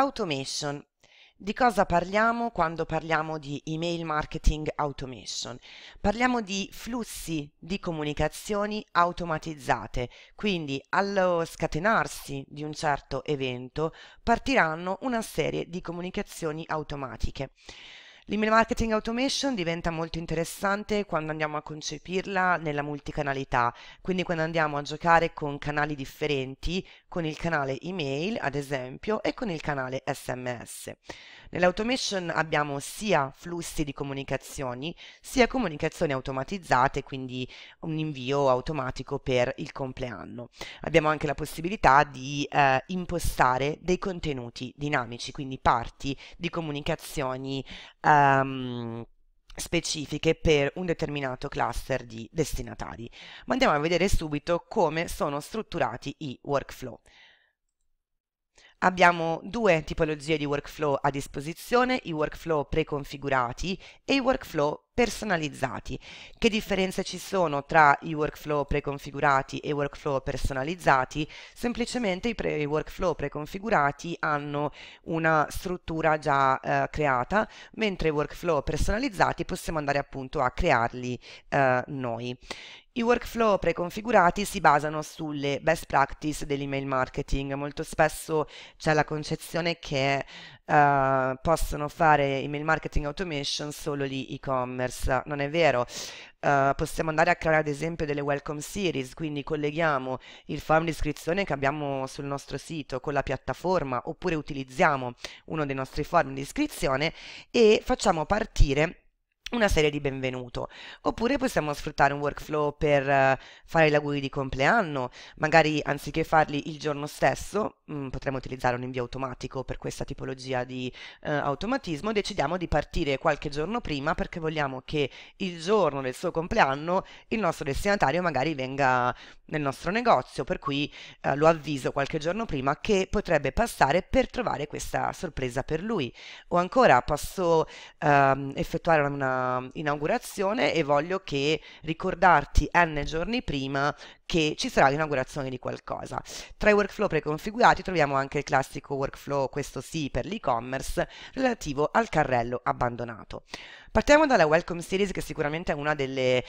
Automation. Di cosa parliamo quando parliamo di email marketing automation? Parliamo di flussi di comunicazioni automatizzate, quindi allo scatenarsi di un certo evento partiranno una serie di comunicazioni automatiche. L'email marketing automation diventa molto interessante quando andiamo a concepirla nella multicanalità, quindi quando andiamo a giocare con canali differenti, con il canale email ad esempio e con il canale sms. Nell'automation abbiamo sia flussi di comunicazioni, sia comunicazioni automatizzate, quindi un invio automatico per il compleanno. Abbiamo anche la possibilità di eh, impostare dei contenuti dinamici, quindi parti di comunicazioni eh, um, specifiche per un determinato cluster di destinatari. Ma andiamo a vedere subito come sono strutturati i workflow. Abbiamo due tipologie di workflow a disposizione, i workflow preconfigurati e i workflow personalizzati. Che differenze ci sono tra i workflow preconfigurati e i workflow personalizzati? Semplicemente i, pre i workflow preconfigurati hanno una struttura già eh, creata, mentre i workflow personalizzati possiamo andare appunto a crearli eh, noi. I workflow preconfigurati si basano sulle best practice dell'email marketing. Molto spesso c'è la concezione che uh, possono fare email marketing automation solo gli e-commerce. Non è vero. Uh, possiamo andare a creare ad esempio delle welcome series, quindi colleghiamo il form di iscrizione che abbiamo sul nostro sito con la piattaforma oppure utilizziamo uno dei nostri form di iscrizione e facciamo partire una serie di benvenuto. Oppure possiamo sfruttare un workflow per eh, fare gli auguri di compleanno, magari anziché farli il giorno stesso, mh, mm, potremmo utilizzare un invio automatico per questa tipologia di uh, automatismo, decidiamo di partire qualche giorno prima perché vogliamo che il giorno del suo compleanno il nostro destinatario magari venga nel nostro negozio, per cui uh, lo avviso qualche giorno prima che potrebbe passare per trovare questa sorpresa per lui. O ancora posso ehm, effettuare una Ehm, inaugurazione e voglio che ricordarti n giorni prima che ci sarà l'inaugurazione di qualcosa. Tra i workflow preconfigurati troviamo anche il classico workflow, questo sì, per l'e-commerce, relativo al carrello abbandonato. Partiamo dalla Welcome Series che sicuramente è uno uh, eh,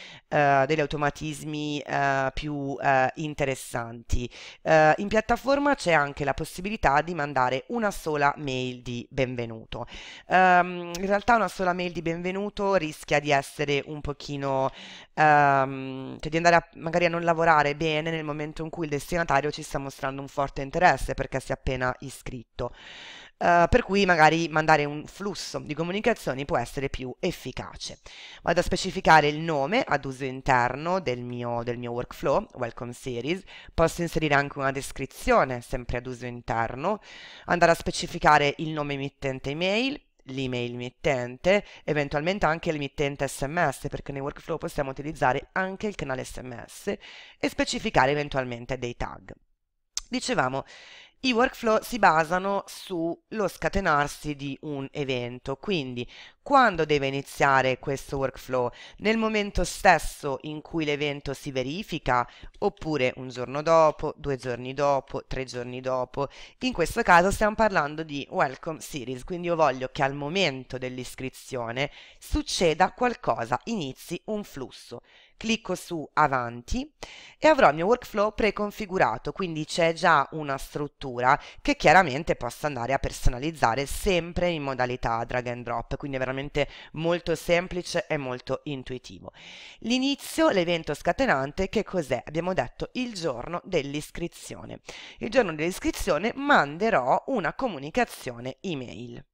degli automatismi uh, più uh, interessanti. in piattaforma c'è anche la possibilità di mandare una sola mail di benvenuto. Um, in realtà una sola mail di benvenuto rischia di essere un pochino, um, cioè di andare a, magari a non lavorare bene nel momento in cui il destinatario ci sta mostrando un forte interesse perché si è appena iscritto. Uh, per cui magari mandare un flusso di comunicazioni può essere più efficace. Vado a specificare il nome ad uso interno del mio, del mio workflow, Welcome Series, posso inserire anche una descrizione sempre ad uso interno, andare a specificare il nome emittente email, l'email emittente, eventualmente anche l'emittente sms, perché nei workflow possiamo utilizzare anche il canale sms e specificare eventualmente dei tag. Dicevamo, i workflow si basano sullo scatenarsi di un evento, quindi quando deve iniziare questo workflow? Nel momento stesso in cui l'evento si verifica oppure un giorno dopo, due giorni dopo, tre giorni dopo? In questo caso stiamo parlando di Welcome Series, quindi io voglio che al momento dell'iscrizione succeda qualcosa, inizi un flusso clicco su avanti e avrò il mio workflow preconfigurato, quindi c'è già una struttura che chiaramente posso andare a personalizzare sempre in modalità drag and drop, quindi è veramente molto semplice e molto intuitivo. L'inizio, l'evento scatenante, che cos'è? Abbiamo detto il giorno dell'iscrizione. Il giorno dell'iscrizione manderò una comunicazione email.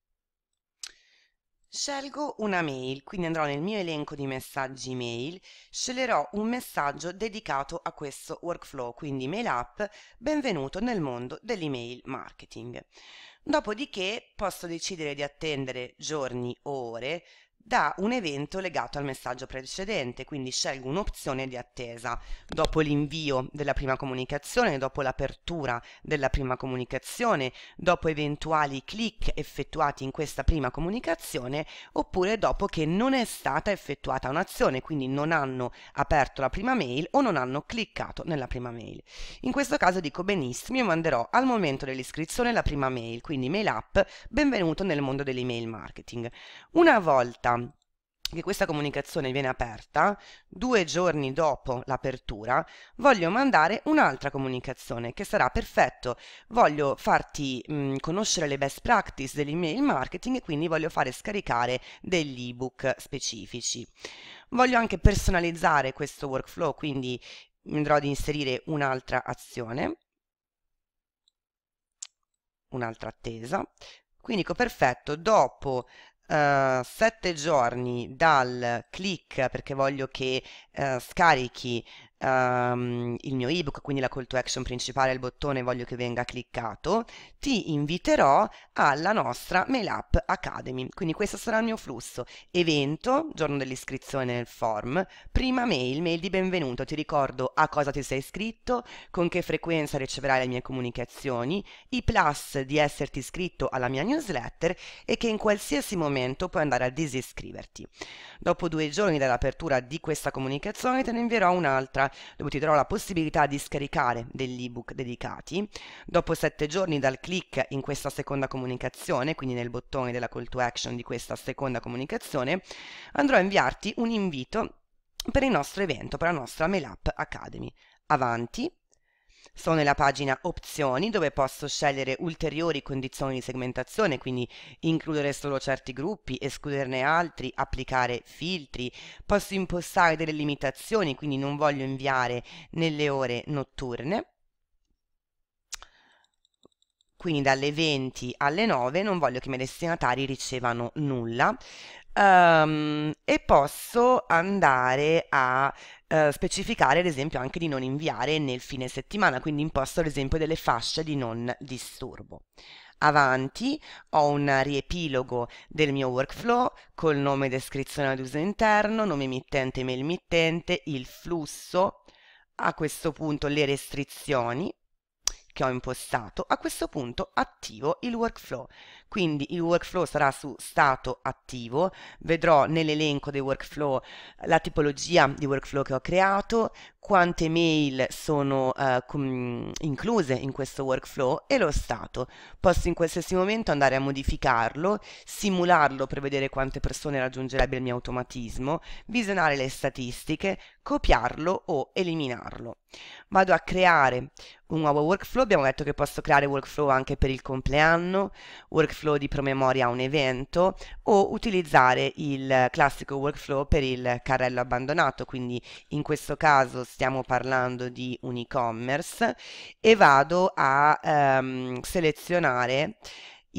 Scelgo una mail, quindi andrò nel mio elenco di messaggi mail, sceglierò un messaggio dedicato a questo workflow, quindi Mail App, benvenuto nel mondo dell'email marketing. Dopodiché posso decidere di attendere giorni o ore da un evento legato al messaggio precedente, quindi scelgo un'opzione di attesa. Dopo l'invio della prima comunicazione, dopo l'apertura della prima comunicazione, dopo eventuali clic effettuati in questa prima comunicazione, oppure dopo che non è stata effettuata un'azione, quindi non hanno aperto la prima mail o non hanno cliccato nella prima mail. In questo caso dico benissimo, io manderò al momento dell'iscrizione la prima mail, quindi mail app, benvenuto nel mondo dell'email marketing. Una volta che questa comunicazione viene aperta, due giorni dopo l'apertura, voglio mandare un'altra comunicazione che sarà perfetto. Voglio farti mh, mm, conoscere le best practice dell'email marketing e quindi voglio fare scaricare degli ebook specifici. Voglio anche personalizzare questo workflow, quindi andrò ad inserire un'altra azione, un'altra attesa. Quindi dico ecco, perfetto, dopo Uh, sette giorni dal click perché voglio che uh, scarichi um, il mio ebook, quindi la call to action principale, il bottone voglio che venga cliccato, ti inviterò alla nostra Mail App Academy. Quindi questo sarà il mio flusso. Evento, giorno dell'iscrizione nel form, prima mail, mail di benvenuto, ti ricordo a cosa ti sei iscritto, con che frequenza riceverai le mie comunicazioni, i plus di esserti iscritto alla mia newsletter e che in qualsiasi momento puoi andare a disiscriverti. Dopo due giorni dall'apertura di questa comunicazione te ne invierò un'altra dove ti darò la possibilità di scaricare degli ebook dedicati. Dopo 7 giorni dal click in questa seconda comunicazione, quindi nel bottone della call to action di questa seconda comunicazione, andrò a inviarti un invito per il nostro evento, per la nostra Mail MailUp Academy. Avanti, sono nella pagina opzioni dove posso scegliere ulteriori condizioni di segmentazione, quindi includere solo certi gruppi, escluderne altri, applicare filtri, posso impostare delle limitazioni, quindi non voglio inviare nelle ore notturne. Quindi dalle 20 alle 9 non voglio che i miei destinatari ricevano nulla. Um, e posso andare a eh, specificare ad esempio anche di non inviare nel fine settimana, quindi imposto ad esempio delle fasce di non disturbo. Avanti ho un riepilogo del mio workflow col nome e descrizione ad uso interno, nome emittente, mail mittente, il flusso, a questo punto le restrizioni che ho impostato, a questo punto attivo il workflow. Quindi il workflow sarà su stato attivo, vedrò nell'elenco dei workflow la tipologia di workflow che ho creato, quante mail sono uh, incluse in questo workflow e lo stato. Posso in qualsiasi momento andare a modificarlo, simularlo per vedere quante persone raggiungerebbe il mio automatismo, visionare le statistiche, copiarlo o eliminarlo. Vado a creare un nuovo workflow, abbiamo detto che posso creare workflow anche per il compleanno, workflow workflow di promemoria a un evento o utilizzare il classico workflow per il carrello abbandonato, quindi in questo caso stiamo parlando di un e-commerce e vado a ehm, selezionare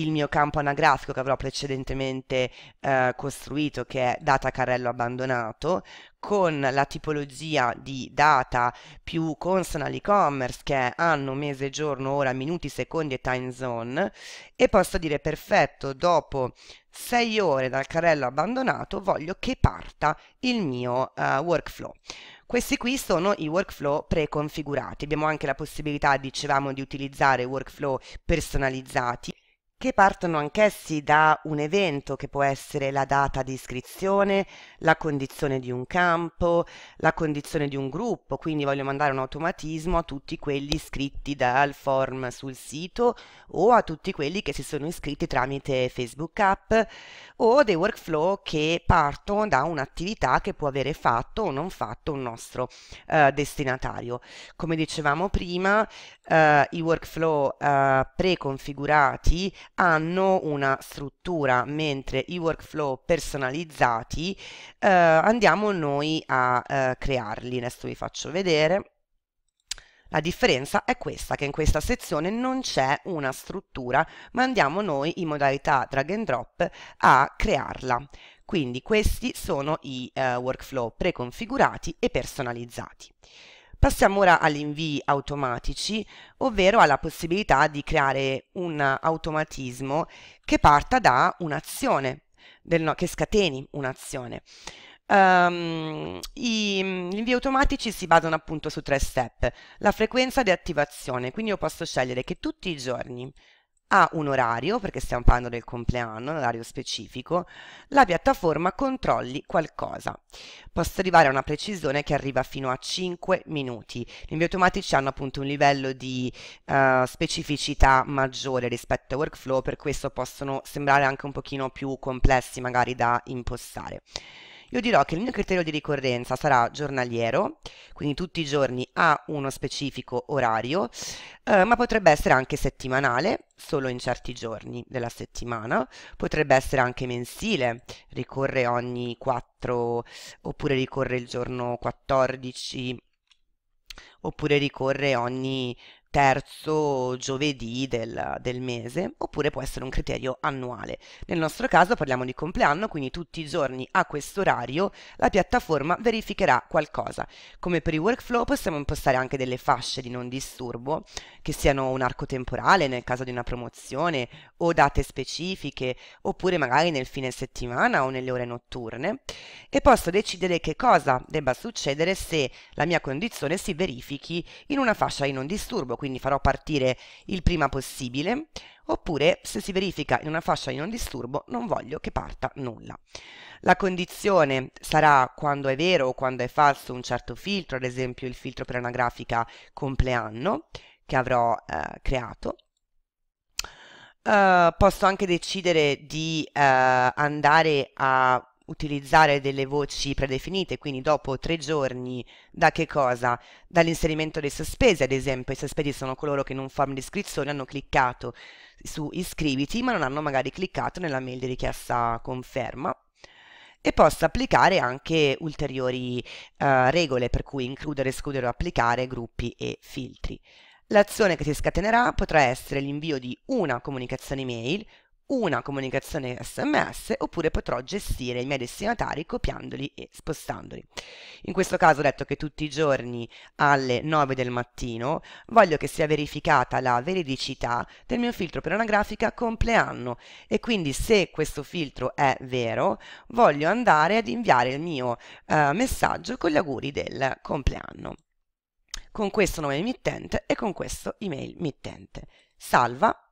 il mio campo anagrafico che avrò precedentemente eh, costruito, che è data carrello abbandonato, con la tipologia di data più consona all'e-commerce che è anno, mese, giorno, ora, minuti, secondi e time zone e posso dire perfetto dopo sei ore dal carrello abbandonato voglio che parta il mio uh, workflow. Questi qui sono i workflow preconfigurati, abbiamo anche la possibilità, dicevamo, di utilizzare workflow personalizzati che partono anch'essi da un evento che può essere la data di iscrizione, la condizione di un campo, la condizione di un gruppo, quindi voglio mandare un automatismo a tutti quelli iscritti dal form sul sito o a tutti quelli che si sono iscritti tramite Facebook App o dei workflow che partono da un'attività che può avere fatto o non fatto un nostro eh, destinatario. Come dicevamo prima, eh, i workflow eh, preconfigurati hanno una struttura, mentre i workflow personalizzati eh, andiamo noi a eh, crearli. Adesso vi faccio vedere. La differenza è questa, che in questa sezione non c'è una struttura, ma andiamo noi in modalità drag and drop a crearla. Quindi questi sono i eh, workflow preconfigurati e personalizzati. Passiamo ora agli invii automatici, ovvero alla possibilità di creare un automatismo che parta da un'azione, no, che scateni un'azione. Um, i, mm, gli invii automatici si basano appunto su tre step. La frequenza di attivazione, quindi io posso scegliere che tutti i giorni ha un orario, perché stiamo parlando del compleanno, un orario specifico, la piattaforma controlli qualcosa. Posso arrivare a una precisione che arriva fino a 5 minuti. I automatici hanno appunto un livello di uh, specificità maggiore rispetto al workflow, per questo possono sembrare anche un pochino più complessi magari da impostare io dirò che il mio criterio di ricorrenza sarà giornaliero, quindi tutti i giorni a uno specifico orario, eh, ma potrebbe essere anche settimanale, solo in certi giorni della settimana, potrebbe essere anche mensile, ricorre ogni 4 oppure ricorre il giorno 14 oppure ricorre ogni terzo giovedì del, del, mese, oppure può essere un criterio annuale. Nel nostro caso parliamo di compleanno, quindi tutti i giorni a questo orario la piattaforma verificherà qualcosa. Come per i workflow possiamo impostare anche delle fasce di non disturbo, che siano un arco temporale nel caso di una promozione, o date specifiche, oppure magari nel fine settimana o nelle ore notturne, e posso decidere che cosa debba succedere se la mia condizione si verifichi in una fascia di non disturbo quindi farò partire il prima possibile, oppure se si verifica in una fascia di non disturbo non voglio che parta nulla. La condizione sarà quando è vero o quando è falso un certo filtro, ad esempio il filtro per anagrafica compleanno che avrò eh, creato. Uh, posso anche decidere di uh, andare a utilizzare delle voci predefinite, quindi dopo tre giorni da che cosa? Dall'inserimento dei sospesi, ad esempio, i sospesi sono coloro che in un form di iscrizione hanno cliccato su iscriviti ma non hanno magari cliccato nella mail di richiesta conferma e posso applicare anche ulteriori uh, regole per cui includere, escludere o applicare gruppi e filtri. L'azione che si scatenerà potrà essere l'invio di una comunicazione email una comunicazione SMS oppure potrò gestire i miei destinatari copiandoli e spostandoli. In questo caso ho detto che tutti i giorni alle 9 del mattino voglio che sia verificata la veridicità del mio filtro per anagrafica compleanno e quindi se questo filtro è vero voglio andare ad inviare il mio eh, messaggio con gli auguri del compleanno con questo nome emittente e con questo email mittente. Salva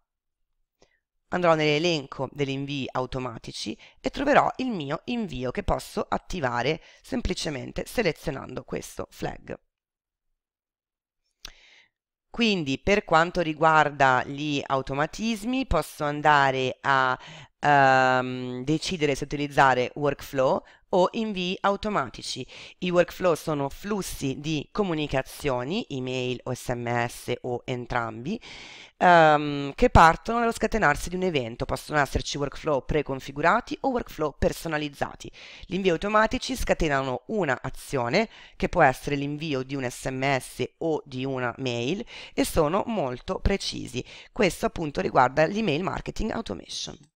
Andrò nell'elenco degli invii automatici e troverò il mio invio che posso attivare semplicemente selezionando questo flag. Quindi per quanto riguarda gli automatismi posso andare a ehm, decidere se utilizzare workflow o invii automatici. I workflow sono flussi di comunicazioni, email o sms o entrambi, um, che partono dallo scatenarsi di un evento. Possono esserci workflow preconfigurati o workflow personalizzati. Gli invii automatici scatenano una azione, che può essere l'invio di un sms o di una mail, e sono molto precisi. Questo appunto riguarda l'email marketing automation.